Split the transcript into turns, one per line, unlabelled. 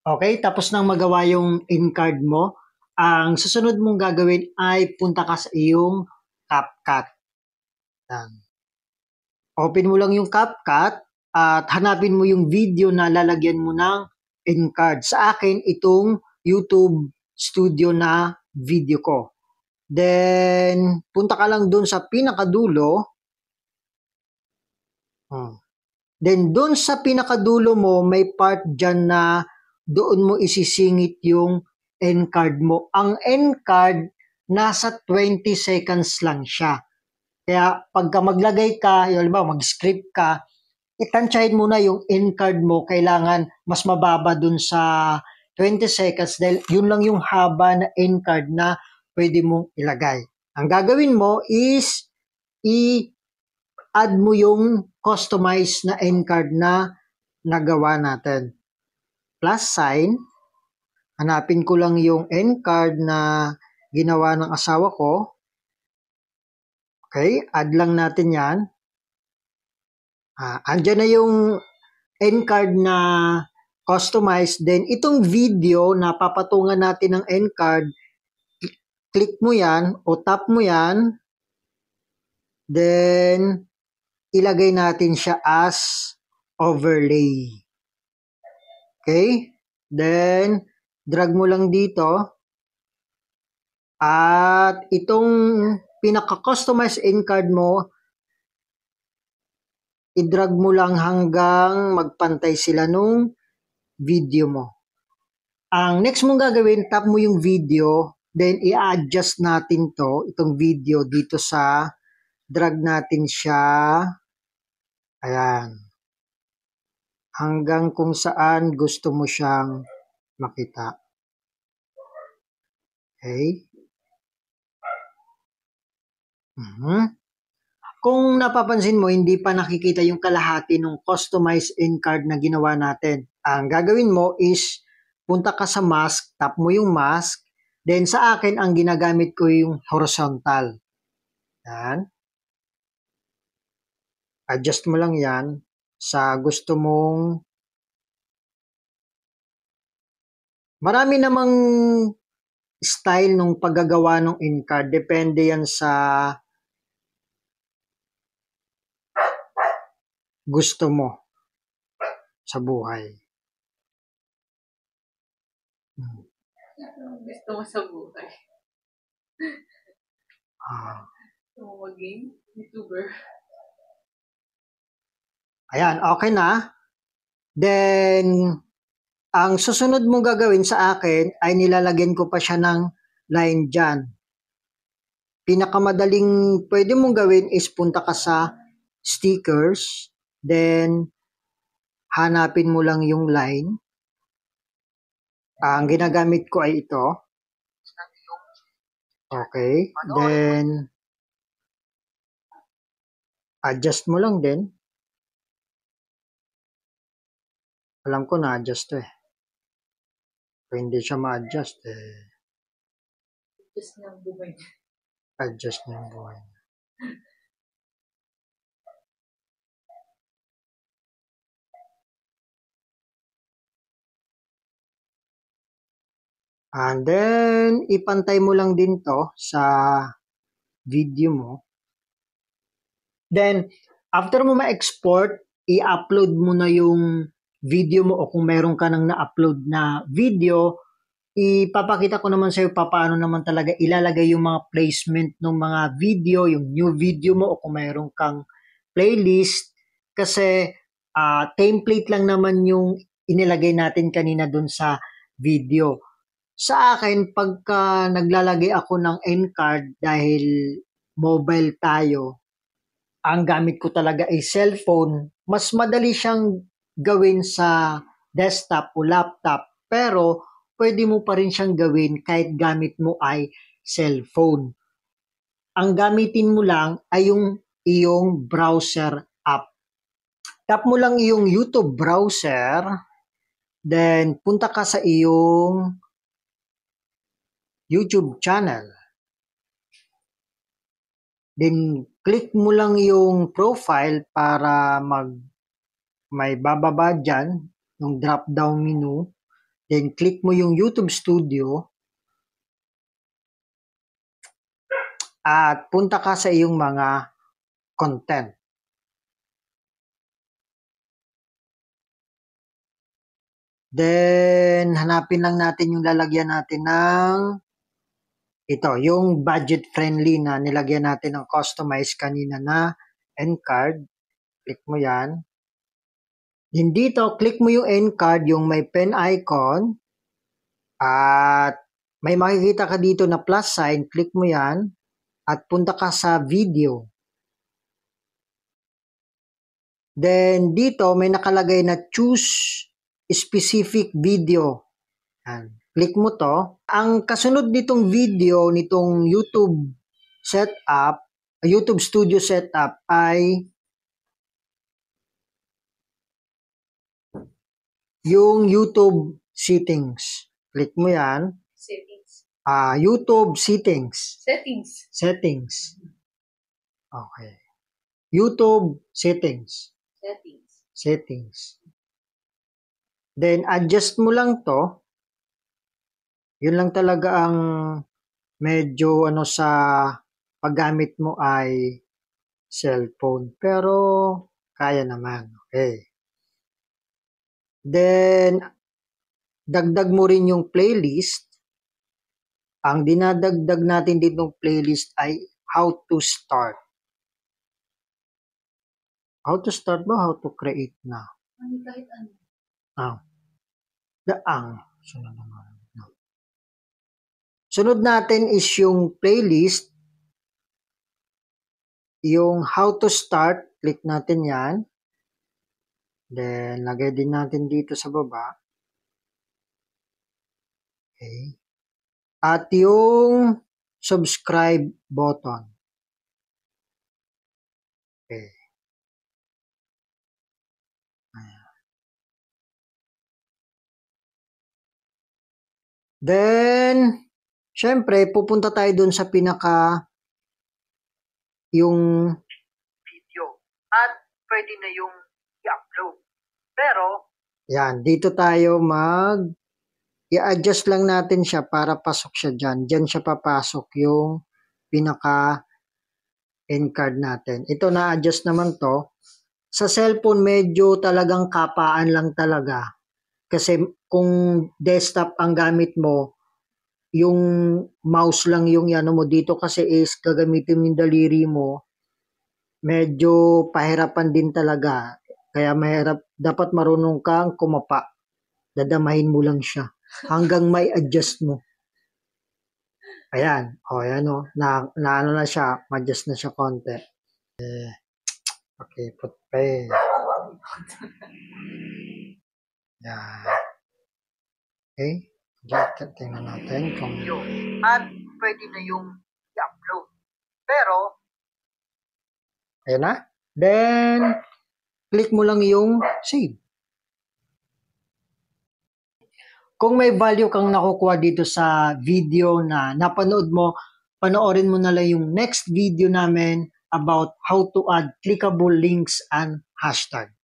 Okay, tapos nang magawa yung in-card mo, ang susunod mong gagawin ay punta ka sa iyong CapCut. Yan. Open mo lang yung CapCut at hanapin mo yung video na lalagyan mo ng in-card. Sa akin, itong YouTube studio na video ko. Then, punta ka lang dun sa pinakadulo. Hmm. Then, dun sa pinakadulo mo, may part dyan na doon mo isisingit yung N-card mo. Ang N-card, nasa 20 seconds lang siya. Kaya pagka maglagay ka, yung ba, mag-script ka, itansyahin mo na yung N-card mo, kailangan mas mababa dun sa 20 seconds dahil yun lang yung haba na N-card na pwede mong ilagay. Ang gagawin mo is i-add mo yung customized na N-card na nagawa natin plus sign. Hanapin ko lang yung end card na ginawa ng asawa ko. Okay, add lang natin yan. Ah, andyan na yung end card na customized. Then, itong video na papatungan natin ng end card, click mo yan o tap mo yan. Then, ilagay natin siya as overlay. Okay? Then, drag mo lang dito. At itong pinaka-customize in card mo, i-drag mo lang hanggang magpantay sila nung video mo. Ang next mong gagawin, tap mo yung video, then i-adjust natin to, itong video dito sa drag natin siya. Ayan hanggang kung saan gusto mo siyang makita. Okay? Mm-hmm. Kung napapansin mo, hindi pa nakikita yung kalahati ng customized in card na ginawa natin. Ang gagawin mo is punta ka sa mask, tap mo yung mask, then sa akin ang ginagamit ko yung horizontal. Yan. Adjust mo lang yan sa gusto mong Marami namang style ng paggagawa ng in-card. Depende yan sa
gusto mo sa buhay. Hmm. Gusto mo sa buhay? Ah. Gusto mo maging YouTuber?
Ayan, okay na. Then, ang susunod mong gagawin sa akin ay nilalagyan ko pa siya ng line dyan. Pinakamadaling pwede mong gawin is punta ka sa stickers, then hanapin mo lang yung line. Ang ginagamit ko ay ito.
Okay, ano? then adjust mo lang din. Alam ko na-adjust to eh. Kung hindi siya ma-adjust eh. Adjust na ang buhay niya. Adjust na ang buhay niya. And then, ipantay mo lang din to sa
video mo. Then, after mo ma-export, i-upload mo na yung video mo o kung meron ka nang na-upload na video, ipapakita ko naman sa'yo paano naman talaga ilalagay yung mga placement ng mga video, yung new video mo o kung meron kang playlist. Kasi uh, template lang naman yung inilagay natin kanina dun sa video. Sa akin, pagka naglalagay ako ng end card dahil mobile tayo, ang gamit ko talaga ay cellphone, mas madali siyang gawin sa desktop o laptop, pero pwede mo pa rin siyang gawin kahit gamit mo ay cellphone. Ang gamitin mo lang ay yung iyong browser app. Tap mo lang iyong YouTube browser, then punta ka sa iyong YouTube channel. Then click mo lang yung profile para mag may bababa dyan, yung drop-down menu. Then, click mo yung YouTube Studio. At punta ka sa iyong mga content. Then, hanapin lang natin yung lalagyan natin ng ito, yung budget friendly na nilagyan natin ng customize kanina na end card. Click mo yan. Then dito, click mo yung end card, yung may pen icon. At may makikita ka dito na plus sign, click mo yan. At punta ka sa video. Then dito, may nakalagay na choose specific video. Yan. Click mo to. Ang kasunod nitong video, nitong YouTube setup, YouTube Studio setup ay yung YouTube settings. Click mo yan.
Settings.
Ah, YouTube settings. Settings. Settings. Okay. YouTube settings. Settings. Settings. Then, adjust mo lang to. Yun lang talaga ang medyo ano sa paggamit mo ay cellphone. Pero, kaya naman. Okay. Then, dagdag mo rin yung playlist. Ang dinadagdag natin dito ng playlist
ay how to start. How to start ba? How to create na? Kahit ano. Ah. The ang.
Sunod naman. Sunod natin is yung playlist. Yung how to start. Click natin yan. Then, lagay din natin dito sa baba. Okay. At yung subscribe
button. Okay.
Then, syempre, pupunta tayo dun sa pinaka yung
video. At pwede na
yung pero, yan, dito tayo mag, i-adjust lang natin siya para pasok siya dyan. Dyan siya papasok yung pinaka end card natin. Ito na-adjust naman to. Sa cellphone, medyo talagang kapaan lang talaga. Kasi kung desktop ang gamit mo, yung mouse lang yung ano mo dito kasi is gagamitin yung daliri mo, medyo pahirapan din talaga. Kaya mahirap, dapat marunong kang kumapa. Dadamahin mo lang siya hanggang may adjust mo. Ayan, o oh, ayan o, oh. na, na ano na siya, adjust na siya konti.
Eh, okay,
put pay. Eh.
Yan. Okay, jacket, tingnan natin kung... At pwede na yung i-upload. Pero, Ayan na. Then,
click mo lang yung save. Kung may value kang nakukuha dito sa video na napanood mo, panoorin mo na
lang yung next video namin about how to add clickable links and hashtag.